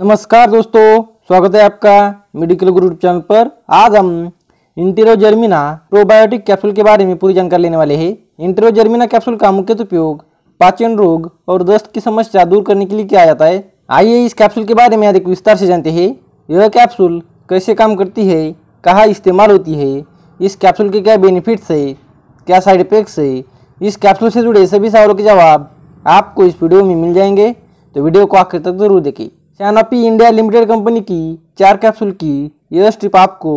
नमस्कार दोस्तों स्वागत है आपका मेडिकल गुरु चैनल पर आज हम इंटेरोजर्मिना जर्मिना प्रोबायोटिक कैप्सूल के बारे में पूरी जानकारी लेने वाले हैं इंटेरोजर्मिना जर्मिना कैप्सूल का मुख्य उपयोग पाचन रोग और दस्त की समस्या दूर करने के लिए किया जाता है आइए इस कैप्सूल के बारे में अधिक विस्तार से जानते हैं यह कैप्सूल कैसे काम करती है कहाँ इस्तेमाल होती है इस कैप्सूल के क्या बेनिफिट्स है क्या साइड इफेक्ट्स है इस कैप्सूल से जुड़े सभी सवालों के जवाब आपको इस वीडियो में मिल जाएंगे तो वीडियो को आखिर तक जरूर देखें सैनापी इंडिया लिमिटेड कंपनी की चार कैप्सूल की यह स्ट्रिप आपको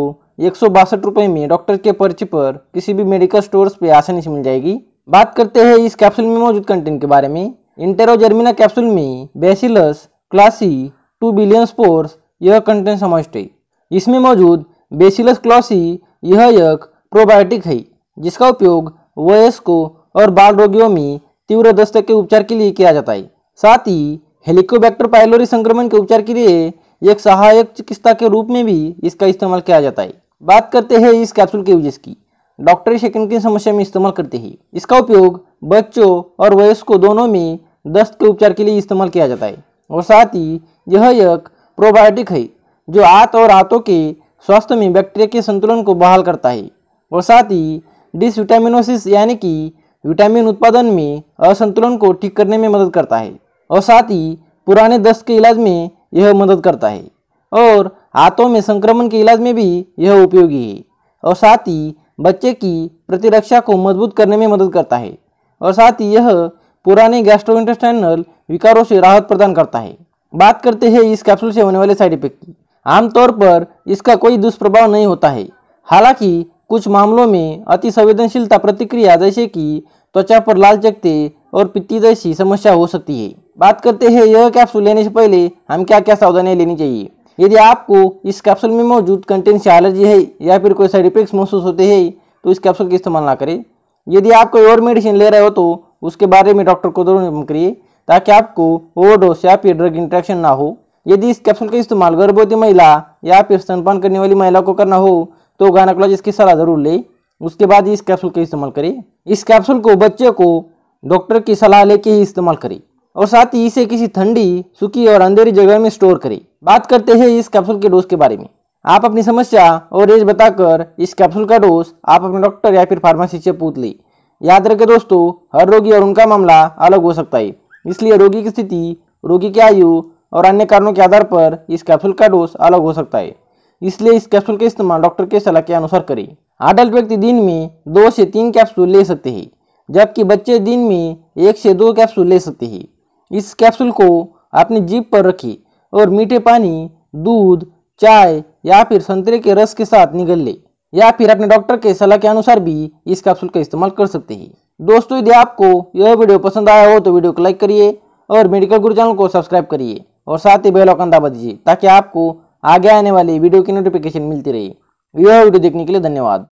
एक सौ में डॉक्टर के पर्चे पर किसी भी मेडिकल स्टोर्स पे आसानी से मिल जाएगी बात करते हैं इस कैप्सूल में मौजूद कंटेंट के बारे में इंटेरोजर्मिना कैप्सूल में bacillus clausii two billion spores यह कंटेंट समाविष्ट है इसमें मौजूद बेसिलस क्लासी यह एक प्रोबायोटिक है जिसका उपयोग वयस्कों और बाल रोगियों में तीव्र दस्त के उपचार के लिए किया जाता है साथ ही हेलिकोबैक्टर पायलोरी संक्रमण के उपचार के लिए एक सहायक चिकित्सा के रूप में भी इसका इस्तेमाल किया जाता है बात करते हैं इस कैप्सूल के यूजेस की डॉक्टर सेकंड की समस्या में इस्तेमाल करते हैं इसका उपयोग बच्चों और वयस्कों दोनों में दस्त के उपचार के लिए इस्तेमाल किया जाता है और साथ ही यह एक प्रोबायोटिक है जो आंत और आंतों के स्वास्थ्य में बैक्टीरिया के संतुलन को बहाल करता है और साथ ही डिसविटामिनोसिस यानी कि विटामिन उत्पादन में असंतुलन को ठीक करने में मदद करता है और साथ ही पुराने दस्त के इलाज में यह मदद करता है और हाथों में संक्रमण के इलाज में भी यह उपयोगी है और साथ ही बच्चे की प्रतिरक्षा को मजबूत करने में मदद करता है और साथ ही यह पुराने गैस्ट्रोइंटेस्टाइनल विकारों से राहत प्रदान करता है बात करते हैं इस कैप्सूल से होने वाले साइड इफेक्ट की आमतौर पर इसका कोई दुष्प्रभाव नहीं होता है हालांकि कुछ मामलों में अति संवेदनशीलता प्रतिक्रिया जैसे कि त्वचा पर लाल चकते और पित्ती जैसी समस्या हो सकती है बात करते हैं यह कैप्सूल लेने से पहले हम क्या क्या सावधानियाँ लेनी चाहिए यदि आपको इस कैप्सूल में मौजूद कंटेंट से एलर्जी है या फिर कोई साइड इफेक्ट्स महसूस होते हैं तो इस कैप्सूल का इस्तेमाल ना करें यदि आप कोई और मेडिसिन ले रहे हो तो उसके बारे में डॉक्टर को जरूर करिए ताकि आपको ओवरडोज या फिर ड्रग इंट्रैक्शन ना हो यदि इस कैप्सूल का इस्तेमाल गर्भवती महिला या फिर स्तनपान करने वाली महिला को करना हो तो गायनाकोलॉजिस्ट की सलाह जरूर लें उसके बाद इस कैप्सूल का इस्तेमाल करें इस कैप्सूल को बच्चे को डॉक्टर की सलाह लेके ही इस्तेमाल करें और साथ ही इसे किसी ठंडी सूखी और अंधेरी जगह में स्टोर करें बात करते हैं इस कैप्सूल के डोज के बारे में आप अपनी समस्या और एज बताकर इस कैप्सूल का डोज आप अपने डॉक्टर या फिर फार्मासी से पूछ ली याद रखें दोस्तों हर रोगी और उनका मामला अलग हो सकता है इसलिए रोगी की स्थिति रोगी की आयु और अन्य कारणों के आधार पर इस कैप्सूल का डोज अलग हो सकता है इसलिए इस कैप्सूल का इस्तेमाल डॉक्टर के सलाह के अनुसार करें अडल्ट व्यक्ति दिन में दो से तीन कैप्सूल ले सकते हैं जबकि बच्चे दिन में एक से दो कैप्सूल ले सकते हैं इस कैप्सूल को अपनी जीप पर रखें और मीठे पानी दूध चाय या फिर संतरे के रस के साथ निगल ले या फिर अपने डॉक्टर के सलाह के अनुसार भी इस कैप्सूल का इस्तेमाल कर सकते हैं दोस्तों यदि आपको यह वीडियो पसंद आया हो तो वीडियो को लाइक करिए और मेडिकल गुरु चैनल को सब्सक्राइब करिए और साथ ही बेल आइकन दबा दीजिए ताकि आपको आगे आने वाली वीडियो की नोटिफिकेशन मिलती रहे यह वीडियो देखने के लिए धन्यवाद